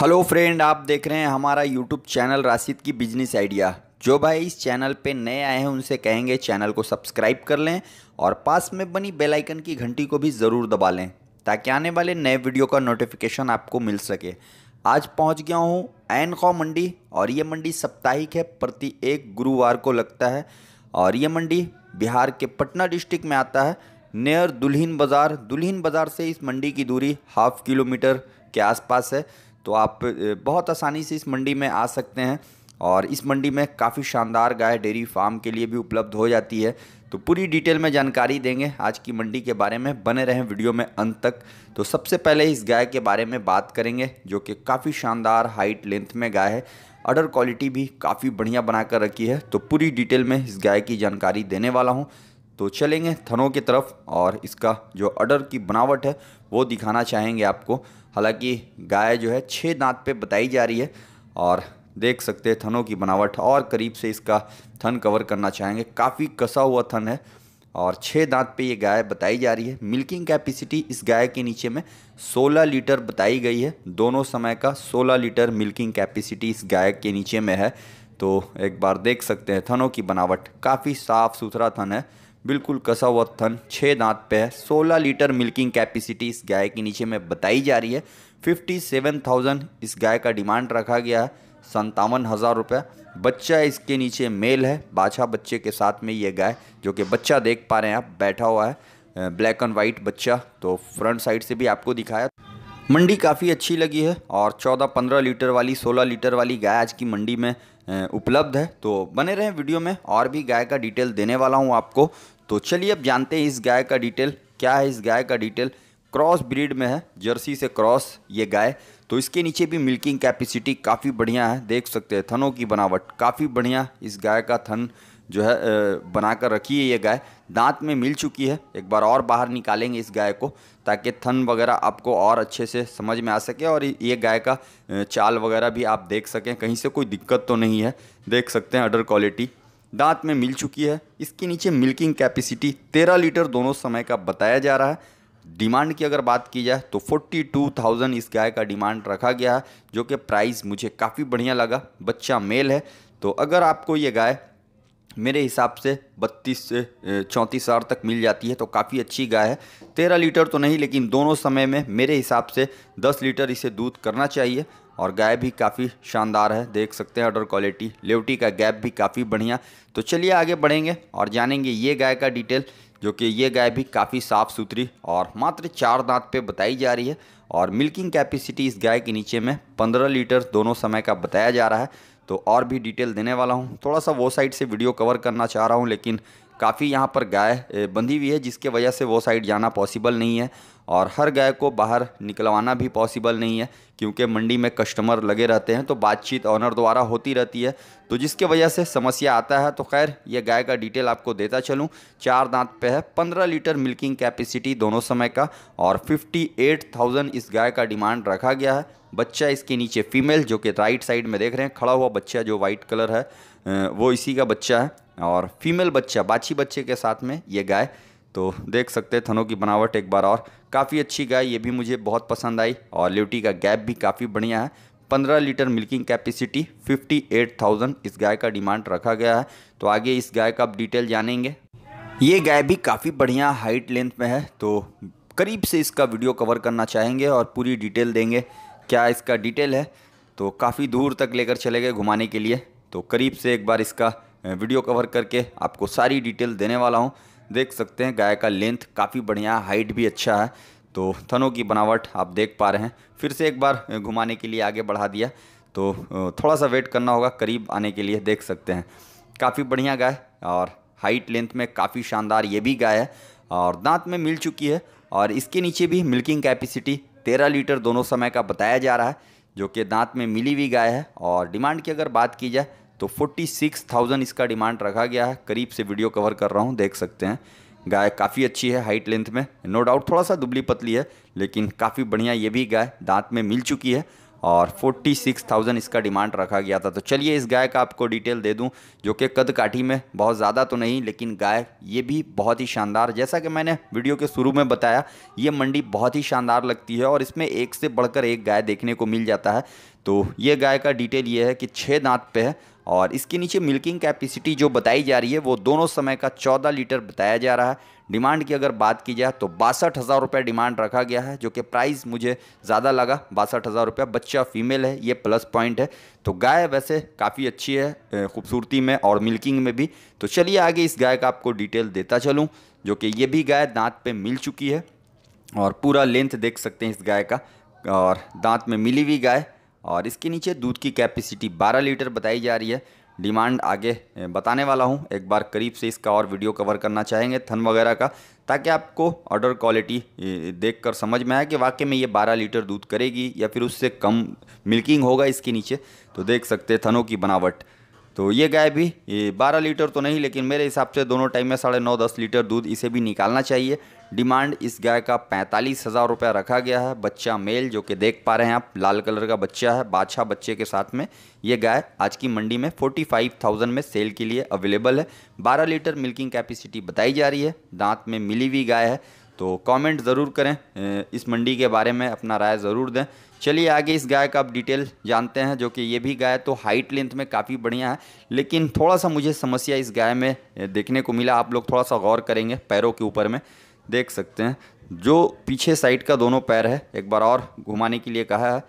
hello friend आप देख रहे हैं हमारा यूट्यूब चैनल राशिद की बिजनेस आइडिया जो भाई इस चैनल पे नए आए हैं उनसे कहेंगे चैनल को सब्सक्राइब कर लें और पास में बनी बेल आइकन की घंटी को भी ज़रूर दबा लें ताकि आने वाले नए वीडियो का नोटिफिकेशन आपको मिल सके आज पहुंच गया हूं एन मंडी और ये मंडी साप्ताहिक है प्रति एक गुरुवार को लगता है और ये मंडी बिहार के पटना डिस्ट्रिक्ट में आता है नियर दुल्हीन बाज़ार दुल्हीन बाज़ार से इस मंडी की दूरी हाफ किलोमीटर के आसपास है तो आप बहुत आसानी से इस मंडी में आ सकते हैं और इस मंडी में काफ़ी शानदार गाय डेयरी फार्म के लिए भी उपलब्ध हो जाती है तो पूरी डिटेल में जानकारी देंगे आज की मंडी के बारे में बने रहें वीडियो में अंत तक तो सबसे पहले इस गाय के बारे में बात करेंगे जो कि काफ़ी शानदार हाइट लेंथ में गाय है अडर क्वालिटी भी काफ़ी बढ़िया बनाकर रखी है तो पूरी डिटेल में इस गाय की जानकारी देने वाला हूँ तो चलेंगे थनों की तरफ और इसका जो अडर की बनावट है वो दिखाना चाहेंगे आपको हालांकि गाय जो है छः दांत पे बताई जा रही है और देख सकते हैं थनों की बनावट और करीब से इसका थन कवर करना चाहेंगे काफ़ी कसा हुआ थन है और छः दांत पे ये गाय बताई जा रही है मिल्किंग कैपेसिटी इस गाय के नीचे में 16 लीटर बताई गई है दोनों समय का 16 लीटर मिल्किंग कैपेसिटी इस गाय के नीचे में है तो एक बार देख सकते हैं थनों की बनावट काफ़ी साफ़ सुथरा थन है बिल्कुल कसा हुआ थन छः दांत पे है सोलह लीटर मिल्किंग कैपेसिटी इस गाय के नीचे में बताई जा रही है फिफ्टी सेवन थाउजेंड इस गाय का डिमांड रखा गया है संतावन हज़ार रुपये बच्चा इसके नीचे मेल है बाछा बच्चे के साथ में ये गाय जो कि बच्चा देख पा रहे हैं आप बैठा हुआ है ब्लैक एंड वाइट बच्चा तो फ्रंट साइड से भी आपको दिखाया मंडी काफ़ी अच्छी लगी है और 14-15 लीटर वाली 16 लीटर वाली गाय आज की मंडी में उपलब्ध है तो बने रहें वीडियो में और भी गाय का डिटेल देने वाला हूँ आपको तो चलिए अब जानते हैं इस गाय का डिटेल क्या है इस गाय का डिटेल क्रॉस ब्रीड में है जर्सी से क्रॉस ये गाय तो इसके नीचे भी मिल्किंग कैपेसिटी काफ़ी बढ़िया है देख सकते हैं थनों की बनावट काफ़ी बढ़िया इस गाय का थन जो है बनाकर रखी है ये गाय दांत में मिल चुकी है एक बार और बाहर निकालेंगे इस गाय को ताकि थन वगैरह आपको और अच्छे से समझ में आ सके और ये गाय का चाल वगैरह भी आप देख सकें कहीं से कोई दिक्कत तो नहीं है देख सकते हैं अडर क्वालिटी दांत में मिल चुकी है इसके नीचे मिल्किंग कैपेसिटी तेरह लीटर दोनों समय का बताया जा रहा है डिमांड की अगर बात की जाए तो 42,000 इस गाय का डिमांड रखा गया है जो कि प्राइस मुझे काफ़ी बढ़िया लगा बच्चा मेल है तो अगर आपको ये गाय मेरे हिसाब से 32 से चौंतीस हज़ार तक मिल जाती है तो काफ़ी अच्छी गाय है तेरह लीटर तो नहीं लेकिन दोनों समय में मेरे हिसाब से 10 लीटर इसे दूध करना चाहिए और गाय भी काफ़ी शानदार है देख सकते हैं ऑर्डर क्वालिटी लेवटी का गैप भी काफ़ी बढ़िया तो चलिए आगे बढ़ेंगे और जानेंगे ये गाय का डिटेल जो कि ये गाय भी काफ़ी साफ़ सुथरी और मात्र चार दांत पे बताई जा रही है और मिल्किंग कैपेसिटी इस गाय के नीचे में 15 लीटर दोनों समय का बताया जा रहा है तो और भी डिटेल देने वाला हूँ थोड़ा सा वो साइड से वीडियो कवर करना चाह रहा हूँ लेकिन काफ़ी यहाँ पर गाय बंधी हुई है जिसके वजह से वो साइड जाना पॉसिबल नहीं है और हर गाय को बाहर निकलवाना भी पॉसिबल नहीं है क्योंकि मंडी में कस्टमर लगे रहते हैं तो बातचीत ऑनर द्वारा होती रहती है तो जिसके वजह से समस्या आता है तो खैर ये गाय का डिटेल आपको देता चलूँ चार दांत पे है पंद्रह लीटर मिल्किंग कैपेसिटी दोनों समय का और फिफ्टी एट थाउजेंड इस गाय का डिमांड रखा गया है बच्चा इसके नीचे फीमेल जो कि राइट साइड में देख रहे हैं खड़ा हुआ बच्चा जो वाइट कलर है वो इसी का बच्चा है और फीमेल बच्चा बाछी बच्चे के साथ में ये गाय तो देख सकते हैं थनों की बनावट एक बार और काफ़ी अच्छी गाय ये भी मुझे बहुत पसंद आई और ल्यूटी का गैप भी काफ़ी बढ़िया है 15 लीटर मिल्किंग कैपेसिटी 58,000 इस गाय का डिमांड रखा गया है तो आगे इस गाय का आप डिटेल जानेंगे ये गाय भी काफ़ी बढ़िया हाइट लेंथ में है तो करीब से इसका वीडियो कवर करना चाहेंगे और पूरी डिटेल देंगे क्या इसका डिटेल है तो काफ़ी दूर तक लेकर चले गए घुमाने के लिए तो करीब से एक बार इसका वीडियो कवर करके आपको सारी डिटेल देने वाला हूँ देख सकते हैं गाय का लेंथ काफ़ी बढ़िया हाइट भी अच्छा है तो थनों की बनावट आप देख पा रहे हैं फिर से एक बार घुमाने के लिए आगे बढ़ा दिया तो थोड़ा सा वेट करना होगा करीब आने के लिए देख सकते हैं काफ़ी बढ़िया गाय और हाइट लेंथ में काफ़ी शानदार ये भी गाय है और दांत में मिल चुकी है और इसके नीचे भी मिल्किंग कैपेसिटी तेरह लीटर दोनों समय का बताया जा रहा है जो कि दांत में मिली हुई गाय है और डिमांड की अगर बात की जाए तो फोर्टी सिक्स थाउजेंड इसका डिमांड रखा गया है करीब से वीडियो कवर कर रहा हूँ देख सकते हैं गाय काफ़ी अच्छी है हाइट लेंथ में नो डाउट थोड़ा सा दुबली पतली है लेकिन काफ़ी बढ़िया ये भी गाय दांत में मिल चुकी है और 46,000 इसका डिमांड रखा गया था तो चलिए इस गाय का आपको डिटेल दे दूं जो कि कद काठी में बहुत ज़्यादा तो नहीं लेकिन गाय ये भी बहुत ही शानदार जैसा कि मैंने वीडियो के शुरू में बताया ये मंडी बहुत ही शानदार लगती है और इसमें एक से बढ़कर एक गाय देखने को मिल जाता है तो ये गाय का डिटेल ये है कि छः दांत पे है और इसके नीचे मिल्किंग कैपेसिटी जो बताई जा रही है वो दोनों समय का चौदह लीटर बताया जा रहा है डिमांड की अगर बात की जाए तो बासठ हज़ार रुपये डिमांड रखा गया है जो कि प्राइस मुझे ज़्यादा लगा बासठ हज़ार रुपये बच्चा फीमेल है ये प्लस पॉइंट है तो गाय वैसे काफ़ी अच्छी है खूबसूरती में और मिल्किंग में भी तो चलिए आगे इस गाय का आपको डिटेल देता चलूँ जो कि ये भी गाय दांत पर मिल चुकी है और पूरा लेंथ देख सकते हैं इस गाय का और दांत में मिली हुई गाय और इसके नीचे दूध की कैपेसिटी 12 लीटर बताई जा रही है डिमांड आगे बताने वाला हूँ एक बार करीब से इसका और वीडियो कवर करना चाहेंगे थन वगैरह का ताकि आपको ऑर्डर क्वालिटी देख कर समझ में आए कि वाकई में ये 12 लीटर दूध करेगी या फिर उससे कम मिल्किंग होगा इसके नीचे तो देख सकते थनों की बनावट तो ये गाय भी ये बारह लीटर तो नहीं लेकिन मेरे हिसाब से दोनों टाइम में साढ़े नौ दस लीटर दूध इसे भी निकालना चाहिए डिमांड इस गाय का पैंतालीस हज़ार रुपया रखा गया है बच्चा मेल जो कि देख पा रहे हैं आप लाल कलर का बच्चा है बादशाह बच्चे के साथ में ये गाय आज की मंडी में फोर्टी फाइव थाउजेंड में सेल के लिए अवेलेबल है बारह लीटर मिल्किंग कैपेसिटी बताई जा रही है दांत में मिली हुई गाय है तो कमेंट ज़रूर करें इस मंडी के बारे में अपना राय ज़रूर दें चलिए आगे इस गाय का आप डिटेल जानते हैं जो कि ये भी गाय तो हाइट लेंथ में काफ़ी बढ़िया है लेकिन थोड़ा सा मुझे समस्या इस गाय में देखने को मिला आप लोग थोड़ा सा गौर करेंगे पैरों के ऊपर में देख सकते हैं जो पीछे साइड का दोनों पैर है एक बार और घुमाने के लिए कहा है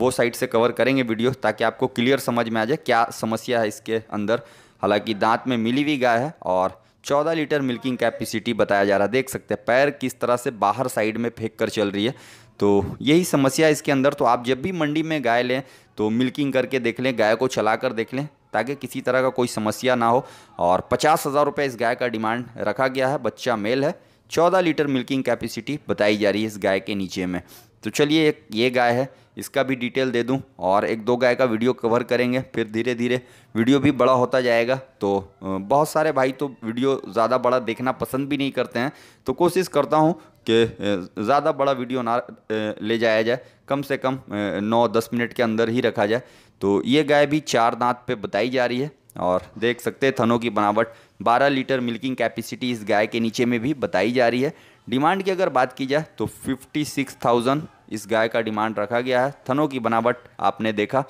वो साइड से कवर करेंगे वीडियो ताकि आपको क्लियर समझ में आ जाए क्या समस्या है इसके अंदर हालांकि दांत में मिली हुई गाय है और 14 लीटर मिल्किंग कैपेसिटी बताया जा रहा है देख सकते हैं पैर किस तरह से बाहर साइड में फेंक कर चल रही है तो यही समस्या इसके अंदर तो आप जब भी मंडी में गाय लें तो मिल्किंग करके देख लें गाय को चला कर देख लें ताकि किसी तरह का कोई समस्या ना हो और पचास हज़ार रुपये इस गाय का डिमांड रखा गया है बच्चा मेल है 14 लीटर मिल्किंग कैपेसिटी बताई जा रही है इस गाय के नीचे में तो चलिए एक ये गाय है इसका भी डिटेल दे दूं और एक दो गाय का वीडियो कवर करेंगे फिर धीरे धीरे वीडियो भी बड़ा होता जाएगा तो बहुत सारे भाई तो वीडियो ज़्यादा बड़ा देखना पसंद भी नहीं करते हैं तो कोशिश करता हूँ कि ज़्यादा बड़ा वीडियो ना ले जाया जाए कम से कम नौ दस मिनट के अंदर ही रखा जाए तो ये गाय भी चार दाँत पे बताई जा रही है और देख सकते हैं थनों की बनावट 12 लीटर मिल्किंग कैपेसिटी इस गाय के नीचे में भी बताई जा रही है डिमांड की अगर बात की जाए तो 56,000 इस गाय का डिमांड रखा गया है थनों की बनावट आपने देखा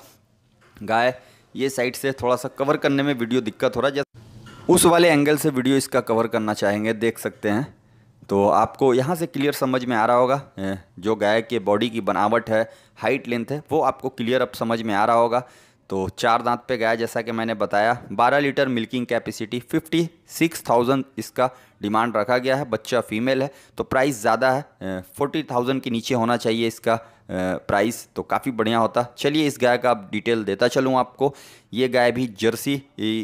गाय ये साइड से थोड़ा सा कवर करने में वीडियो दिक्कत हो रहा है उस वाले एंगल से वीडियो इसका कवर करना चाहेंगे देख सकते हैं तो आपको यहाँ से क्लियर समझ में आ रहा होगा जो गाय के बॉडी की बनावट है हाइट लेंथ है वो आपको क्लियर अब समझ में आ रहा होगा तो चार दांत पे गया जैसा कि मैंने बताया 12 लीटर मिल्किंग कैपेसिटी 56,000 इसका डिमांड रखा गया है बच्चा फीमेल है तो प्राइस ज़्यादा है 40,000 के नीचे होना चाहिए इसका प्राइस तो काफ़ी बढ़िया होता चलिए इस गाय का डिटेल देता चलूँ आपको ये गाय भी जर्सी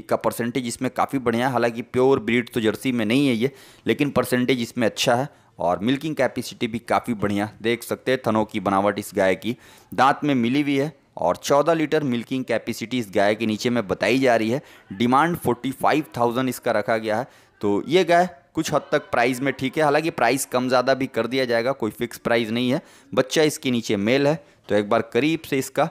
का परसेंटेज इसमें काफ़ी बढ़िया है हालाँकि प्योर ब्रीड तो जर्सी में नहीं है ये लेकिन परसेंटेज इसमें अच्छा है और मिल्किंग कैपेसिटी भी काफ़ी बढ़िया देख सकते हैं थनों की बनावट इस गाय की दांत में मिली हुई है और 14 लीटर मिल्किंग कैपेसिटी इस गाय के नीचे में बताई जा रही है डिमांड 45,000 इसका रखा गया है तो ये गाय कुछ हद तक प्राइस में ठीक है हालांकि प्राइस कम ज़्यादा भी कर दिया जाएगा कोई फिक्स प्राइस नहीं है बच्चा इसके नीचे मेल है तो एक बार करीब से इसका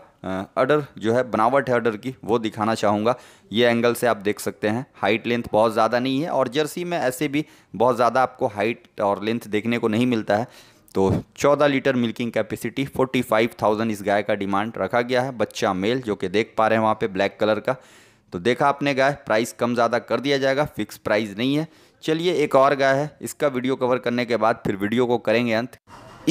अडर जो है बनावट है अडर की वो दिखाना चाहूँगा ये एंगल से आप देख सकते हैं हाइट लेंथ बहुत ज़्यादा नहीं है और जर्सी में ऐसे भी बहुत ज़्यादा आपको हाइट और लेंथ देखने को नहीं मिलता है तो 14 लीटर मिल्किंग कैपेसिटी 45,000 इस गाय का डिमांड रखा गया है बच्चा मेल जो कि देख पा रहे हैं वहाँ पे ब्लैक कलर का तो देखा आपने गाय प्राइस कम ज़्यादा कर दिया जाएगा फिक्स प्राइस नहीं है चलिए एक और गाय है इसका वीडियो कवर करने के बाद फिर वीडियो को करेंगे अंत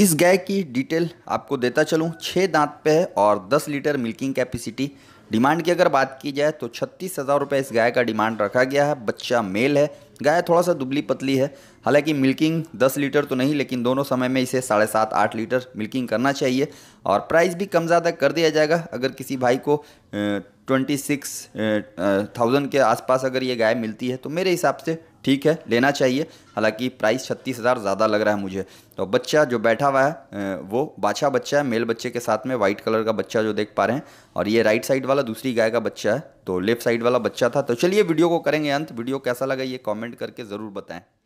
इस गाय की डिटेल आपको देता चलूँ छः दांत पे है और दस लीटर मिल्किंग कैपेसिटी डिमांड की अगर बात की जाए तो छत्तीस हज़ार रुपये इस गाय का डिमांड रखा गया है बच्चा मेल है गाय थोड़ा सा दुबली पतली है हालांकि मिल्किंग 10 लीटर तो नहीं लेकिन दोनों समय में इसे साढ़े सात आठ लीटर मिल्किंग करना चाहिए और प्राइस भी कम ज़्यादा कर दिया जाएगा अगर किसी भाई को ट्वेंटी सिक्स थाउजेंड के आसपास अगर ये गाय मिलती है तो मेरे हिसाब से ठीक है लेना चाहिए हालांकि प्राइस छत्तीस हज़ार ज़्यादा लग रहा है मुझे तो बच्चा जो बैठा हुआ है uh, वो बाछा बच्चा है मेल बच्चे के साथ में वाइट कलर का बच्चा जो देख पा रहे हैं और ये राइट साइड वाला दूसरी गाय का बच्चा है तो लेफ्ट साइड वाला बच्चा था तो चलिए वीडियो को करेंगे अंत वीडियो कैसा लगा ये कॉमेंट करके ज़रूर बताएँ